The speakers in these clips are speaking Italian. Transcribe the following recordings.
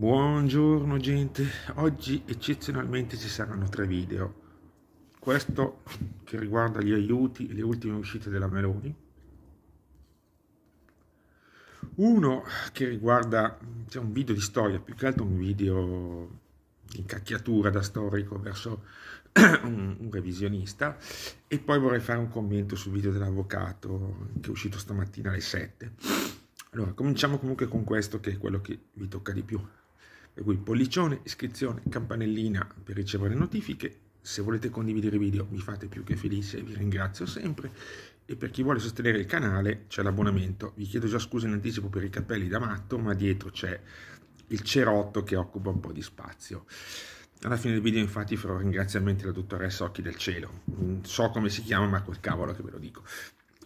Buongiorno gente, oggi eccezionalmente ci saranno tre video. Questo che riguarda gli aiuti e le ultime uscite della Meloni. Uno che riguarda, c'è cioè un video di storia, più che altro un video di cacchiatura da storico verso un, un revisionista. E poi vorrei fare un commento sul video dell'avvocato che è uscito stamattina alle 7. Allora, cominciamo comunque con questo che è quello che vi tocca di più per cui pollicione, iscrizione, campanellina per ricevere notifiche. Se volete condividere i video mi fate più che felice, e vi ringrazio sempre. E per chi vuole sostenere il canale c'è l'abbonamento. Vi chiedo già scusa in anticipo per i capelli da matto, ma dietro c'è il cerotto che occupa un po' di spazio. Alla fine del video infatti farò ringraziamenti alla dottoressa Occhi del Cielo. Non So come si chiama, ma col cavolo che ve lo dico.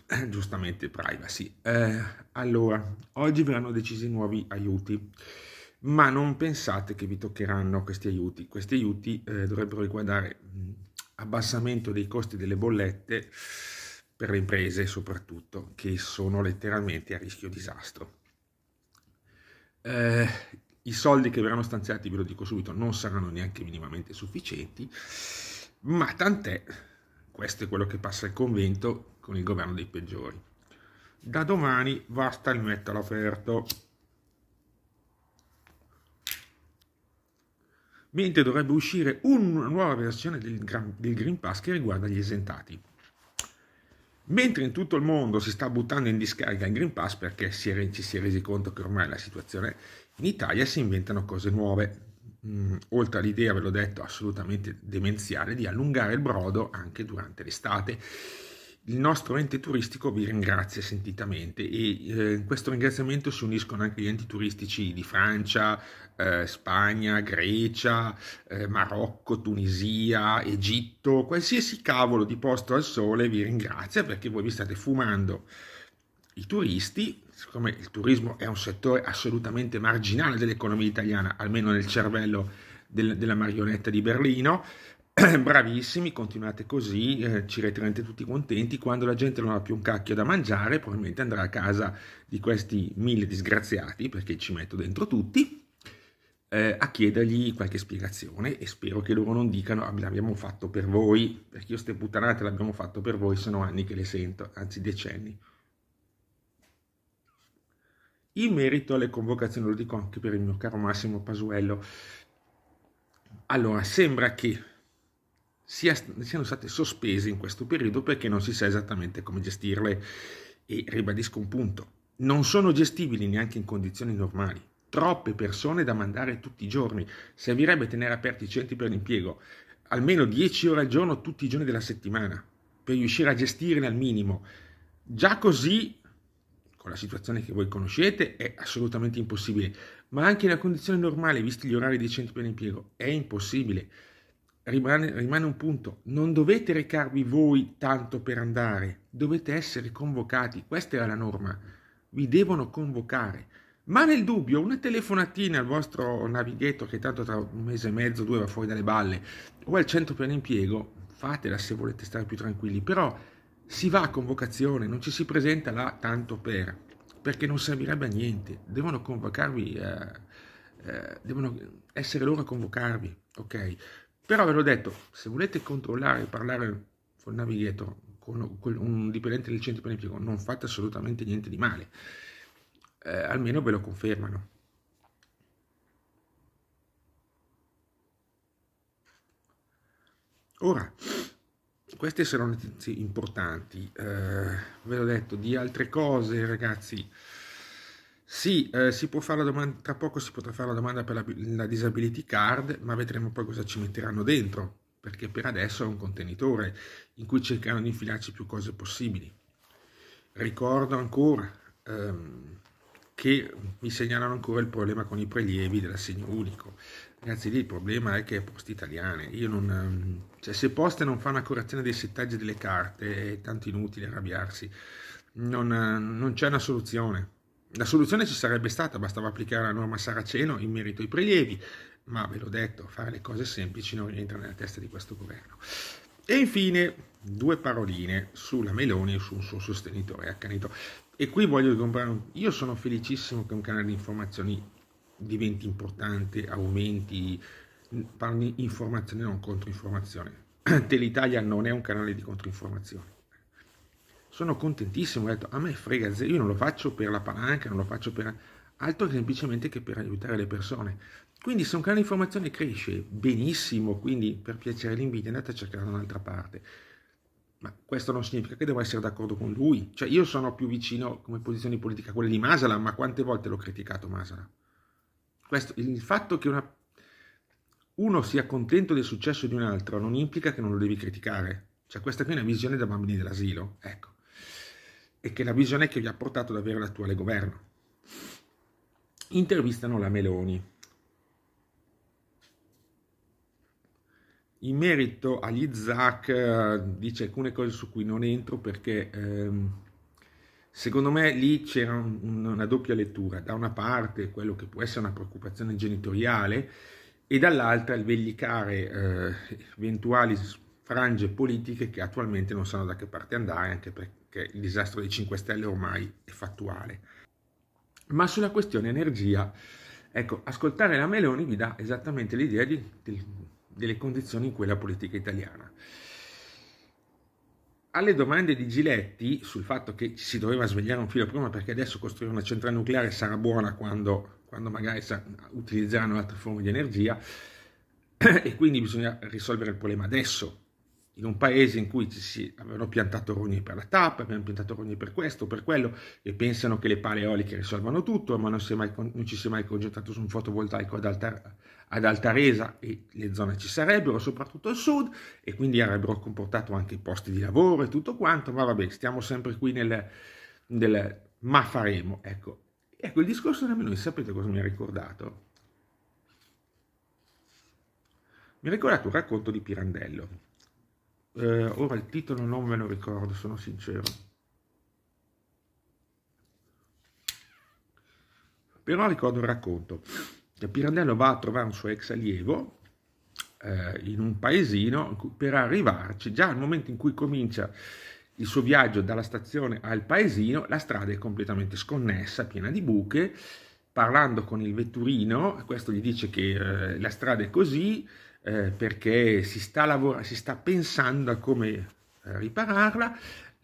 Eh, giustamente privacy. Eh, allora, oggi verranno decisi nuovi aiuti ma non pensate che vi toccheranno questi aiuti. Questi aiuti eh, dovrebbero riguardare abbassamento dei costi delle bollette per le imprese soprattutto, che sono letteralmente a rischio disastro. Eh, I soldi che verranno stanziati, ve lo dico subito, non saranno neanche minimamente sufficienti, ma tant'è, questo è quello che passa il convento con il governo dei peggiori. Da domani basta il mettalo aperto. mentre dovrebbe uscire una nuova versione del, del Green Pass che riguarda gli esentati. Mentre in tutto il mondo si sta buttando in discarica il Green Pass perché si è, ci si è resi conto che ormai la situazione in Italia si inventano cose nuove, Mm, oltre all'idea, ve l'ho detto, assolutamente demenziale di allungare il brodo anche durante l'estate. Il nostro ente turistico vi ringrazia sentitamente e eh, in questo ringraziamento si uniscono anche gli enti turistici di Francia, eh, Spagna, Grecia, eh, Marocco, Tunisia, Egitto, qualsiasi cavolo di posto al sole vi ringrazia perché voi vi state fumando i turisti, siccome il turismo è un settore assolutamente marginale dell'economia italiana, almeno nel cervello del, della marionetta di Berlino, bravissimi, continuate così, eh, ci reterete tutti contenti, quando la gente non ha più un cacchio da mangiare probabilmente andrà a casa di questi mille disgraziati, perché ci metto dentro tutti, eh, a chiedergli qualche spiegazione e spero che loro non dicano ah, l'abbiamo fatto per voi, perché io ste puttanate l'abbiamo fatto per voi, sono anni che le sento, anzi decenni. In merito alle convocazioni, lo dico anche per il mio caro Massimo Pasuello, allora sembra che sia, siano state sospese in questo periodo perché non si sa esattamente come gestirle e ribadisco un punto, non sono gestibili neanche in condizioni normali. Troppe persone da mandare tutti i giorni, servirebbe tenere aperti i centri per l'impiego almeno 10 ore al giorno tutti i giorni della settimana per riuscire a gestirne al minimo. Già così, con la situazione che voi conoscete, è assolutamente impossibile, ma anche in una condizione normale, visti gli orari dei centri per l'impiego, è impossibile rimane, rimane un punto, non dovete recarvi voi tanto per andare, dovete essere convocati, questa era la norma, vi devono convocare. Ma nel dubbio, una telefonatina al vostro navighetto che tanto tra un mese e mezzo, due va fuori dalle balle, o al centro piano impiego, fatela se volete stare più tranquilli, però si va a convocazione, non ci si presenta là tanto per, perché non servirebbe a niente, devono convocarvi, eh, eh, devono essere loro a convocarvi, ok? Però ve l'ho detto, se volete controllare e parlare con il navigator, con, un dipendente del centro olimpico, non fate assolutamente niente di male. Eh, almeno ve lo confermano. Ora, queste sono le notizie importanti, eh, ve l'ho detto, di altre cose ragazzi, sì, eh, si può fare la domanda, tra poco si potrà fare la domanda per la, la disability card, ma vedremo poi cosa ci metteranno dentro, perché per adesso è un contenitore in cui cercheranno di infilarci più cose possibili. Ricordo ancora ehm, che mi segnalano ancora il problema con i prelievi dell'assegno unico. Ragazzi, lì il problema è che è poste italiane. Io non, ehm, cioè, se poste non fa una correzione dei settaggi delle carte, è tanto inutile arrabbiarsi. non, non c'è una soluzione la soluzione ci sarebbe stata, bastava applicare la norma Saraceno in merito ai prelievi, ma ve l'ho detto, fare le cose semplici non rientra nella testa di questo governo. E infine due paroline sulla Meloni e sul suo sostenitore accanito. E qui voglio comprare un... Io sono felicissimo che un canale di informazioni diventi importante, aumenti, parli informazione non controinformazione. Telitalia non è un canale di controinformazione sono contentissimo, ho detto a me frega, io non lo faccio per la palanca, non lo faccio per altro che semplicemente che per aiutare le persone. Quindi se un canale di informazione cresce benissimo, quindi per piacere l'invidia andate a cercare da un'altra parte. Ma questo non significa che devo essere d'accordo con lui. Cioè io sono più vicino come posizione politica a quella di Masala, ma quante volte l'ho criticato Masala? Questo, il fatto che una, uno sia contento del successo di un altro non implica che non lo devi criticare. Cioè questa qui è una visione da bambini dell'asilo. Ecco e che la visione che vi ha portato ad avere l'attuale governo. Intervistano la Meloni. In merito agli ZAC eh, dice alcune cose su cui non entro perché ehm, secondo me lì c'era un, una doppia lettura. Da una parte quello che può essere una preoccupazione genitoriale e dall'altra il vellicare eh, eventuali frange politiche che attualmente non sanno da che parte andare, anche perché il disastro dei 5 Stelle ormai è fattuale. Ma sulla questione energia, ecco, ascoltare la Meloni vi dà esattamente l'idea di, di, delle condizioni in cui la politica italiana. Alle domande di Giletti sul fatto che si doveva svegliare un filo prima perché adesso costruire una centrale nucleare sarà buona quando, quando magari sa, utilizzeranno altre forme di energia e quindi bisogna risolvere il problema adesso, in un paese in cui ci si avevano piantato rogne per la tappa, abbiamo piantato rogne per questo, per quello, e pensano che le pale eoliche risolvano tutto, ma non, mai, non ci si è mai concentrato su un fotovoltaico ad alta, ad alta, resa e le zone ci sarebbero, soprattutto al sud, e quindi avrebbero comportato anche posti di lavoro e tutto quanto, ma vabbè, stiamo sempre qui nel, nel ma faremo, ecco. Ecco, il discorso nemmeno, sapete cosa mi ha ricordato? Mi ha ricordato un racconto di Pirandello eh, ora il titolo non me lo ricordo, sono sincero. Però ricordo un racconto Pirandello va a trovare un suo ex allievo eh, in un paesino per arrivarci, già al momento in cui comincia il suo viaggio dalla stazione al paesino, la strada è completamente sconnessa, piena di buche. Parlando con il vetturino, questo gli dice che eh, la strada è così, eh, perché si sta, lavora, si sta pensando a come eh, ripararla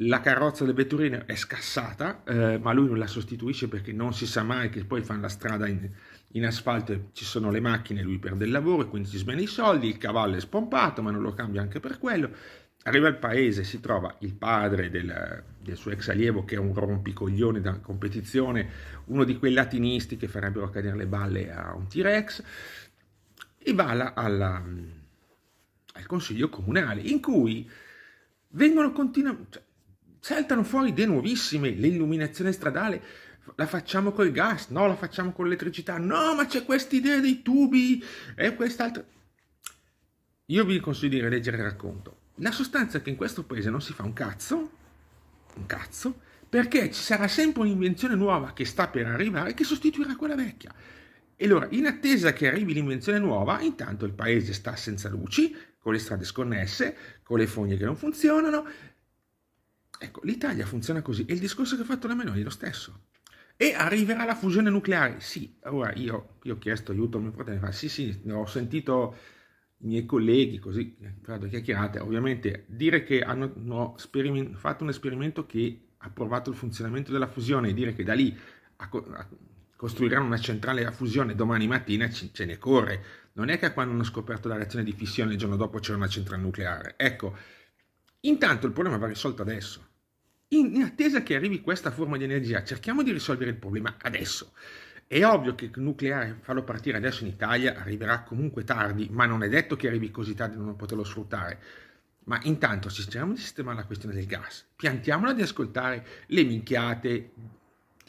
la carrozza del Vetturino è scassata, eh, ma lui non la sostituisce perché non si sa mai che poi fanno la strada in, in asfalto e ci sono le macchine, lui perde il lavoro e quindi si smena i soldi, il cavallo è spompato, ma non lo cambia anche per quello. Arriva al paese, si trova il padre del, del suo ex allievo che è un rompicoglione da competizione, uno di quei latinisti che farebbero cadere le balle a un T-Rex, e va alla, alla, al consiglio comunale in cui vengono continuamente, cioè, saltano fuori idee nuovissime, l'illuminazione stradale, la facciamo col gas, no, la facciamo con l'elettricità, no, ma c'è questa idea dei tubi e quest'altro Io vi consiglio di leggere il racconto. La sostanza è che in questo paese non si fa un cazzo, un cazzo, perché ci sarà sempre un'invenzione nuova che sta per arrivare che sostituirà quella vecchia. E allora, in attesa che arrivi l'invenzione nuova, intanto il paese sta senza luci, con le strade sconnesse, con le fogne che non funzionano. Ecco, l'Italia funziona così e il discorso che ha fatto la Meloni è lo stesso. E arriverà la fusione nucleare? Sì, ora io, io ho chiesto aiuto a mio fratello, fa sì sì, ho sentito i miei colleghi così, vado eh, chiacchierate, ovviamente dire che hanno, hanno fatto un esperimento che ha provato il funzionamento della fusione e dire che da lì a, costruiranno una centrale a fusione domani mattina ce ne corre. Non è che quando hanno scoperto la reazione di fissione il giorno dopo c'era una centrale nucleare. Ecco, intanto il problema va risolto adesso. In, in attesa che arrivi questa forma di energia, cerchiamo di risolvere il problema adesso. È ovvio che il nucleare farlo partire adesso in Italia arriverà comunque tardi, ma non è detto che arrivi così tardi da non poterlo sfruttare. Ma intanto cerchiamo di sistemare la questione del gas, piantiamola di ascoltare le minchiate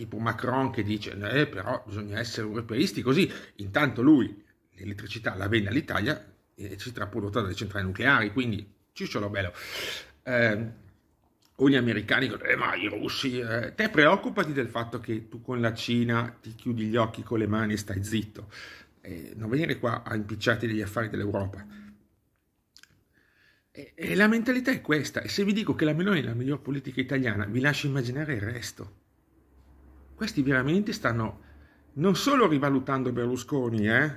tipo Macron che dice eh, però bisogna essere europeisti così, intanto lui l'elettricità la vende all'Italia, eccetera, prodotta dalle centrali nucleari, quindi cicciolo bello. Eh, o gli americani dicono, eh, ma i russi, eh, te preoccupati del fatto che tu con la Cina ti chiudi gli occhi con le mani e stai zitto, eh, non venire qua a impicciarti degli affari dell'Europa. e la mentalità è questa, e se vi dico che la Meloni è la miglior politica italiana, vi lascio immaginare il resto questi veramente stanno non solo rivalutando Berlusconi, eh?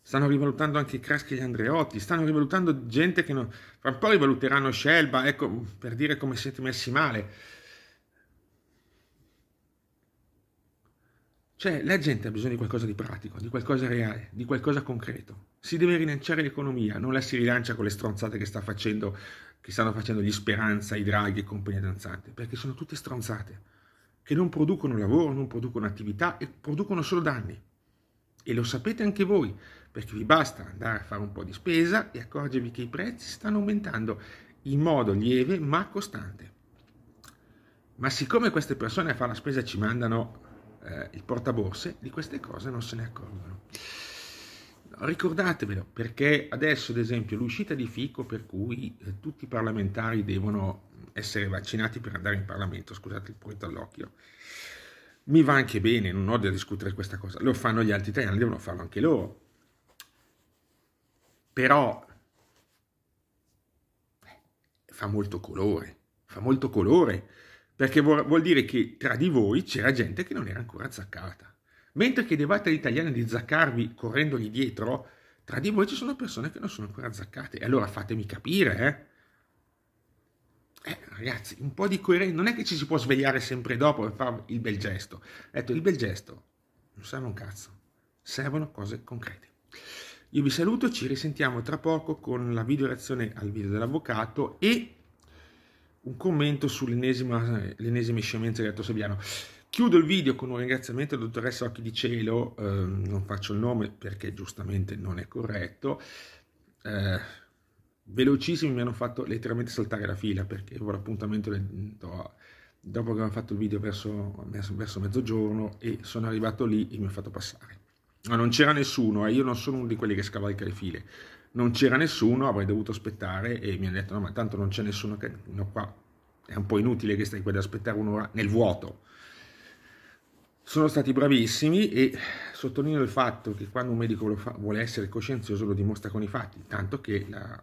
stanno rivalutando anche Creschi e gli Andreotti, stanno rivalutando gente che non... fra un po' rivaluteranno Scelba, ecco, per dire come siete messi male. Cioè, la gente ha bisogno di qualcosa di pratico, di qualcosa reale, di qualcosa concreto. Si deve rilanciare l'economia, non la si rilancia con le stronzate che, sta facendo, che stanno facendo gli Speranza, i Draghi e compagnia danzante, perché sono tutte stronzate che non producono lavoro, non producono attività e producono solo danni. E lo sapete anche voi, perché vi basta andare a fare un po' di spesa e accorgervi che i prezzi stanno aumentando in modo lieve ma costante. Ma siccome queste persone a fare la spesa ci mandano eh, il portaborse, di queste cose non se ne accorgono ricordatevelo perché adesso ad esempio l'uscita di Fico per cui eh, tutti i parlamentari devono essere vaccinati per andare in Parlamento, scusate il punto all'occhio, mi va anche bene, non ho da discutere questa cosa, lo fanno gli altri italiani, devono farlo anche loro. Però eh, fa molto colore, fa molto colore, perché vuol dire che tra di voi c'era gente che non era ancora azzaccata. Mentre chiedevate all'italiano di zaccarvi correndogli dietro, tra di voi ci sono persone che non sono ancora zaccate. E allora fatemi capire, eh? eh ragazzi, un po' di coerenza. Non è che ci si può svegliare sempre dopo per fare il bel gesto. Detto, ecco, il bel gesto non serve un cazzo. Servono cose concrete. Io vi saluto, ci risentiamo tra poco con la video reazione al video dell'avvocato e un commento sull'ennesima, l'ennesima scemenza ha detto Sabiano. Chiudo il video con un ringraziamento al dottoressa Occhi di Cielo, eh, non faccio il nome perché giustamente non è corretto. Eh, velocissimi mi hanno fatto letteralmente saltare la fila perché avevo l'appuntamento dopo che avevamo fatto il video verso, verso, mezzogiorno e sono arrivato lì e mi ha fatto passare. Ma non c'era nessuno, eh, io non sono uno di quelli che scavalca le file. Non c'era nessuno, avrei dovuto aspettare e mi hanno detto no ma tanto non c'è nessuno che... No, qua è un po' inutile che stai qui ad aspettare un'ora nel vuoto sono stati bravissimi e sottolineo il fatto che quando un medico lo fa, vuole essere coscienzioso lo dimostra con i fatti, tanto che la,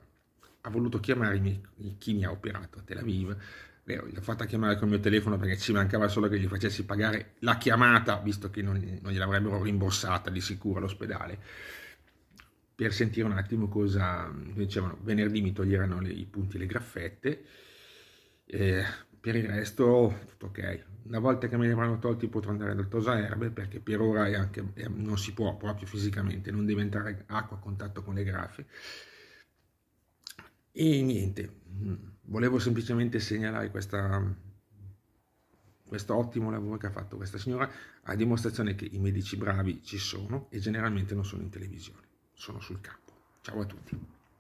ha voluto chiamare chi mi ha operato a Tel Aviv, l'ho fatta chiamare col mio telefono perché ci mancava solo che gli facessi pagare la chiamata, visto che non, non gliel'avrebbero rimborsata di sicuro all'ospedale, per sentire un attimo cosa dicevano. Venerdì mi toglieranno le, i punti, le graffette. Eh, per il resto tutto ok. Una volta che me li avranno tolti potrò andare dal tosaerbe perché per ora è anche, è, non si può proprio fisicamente, non deve entrare acqua a contatto con le graffe. E niente, mm, volevo semplicemente segnalare questa, questo ottimo lavoro che ha fatto questa signora a dimostrazione che i medici bravi ci sono e generalmente non sono in televisione, sono sul campo. Ciao a tutti.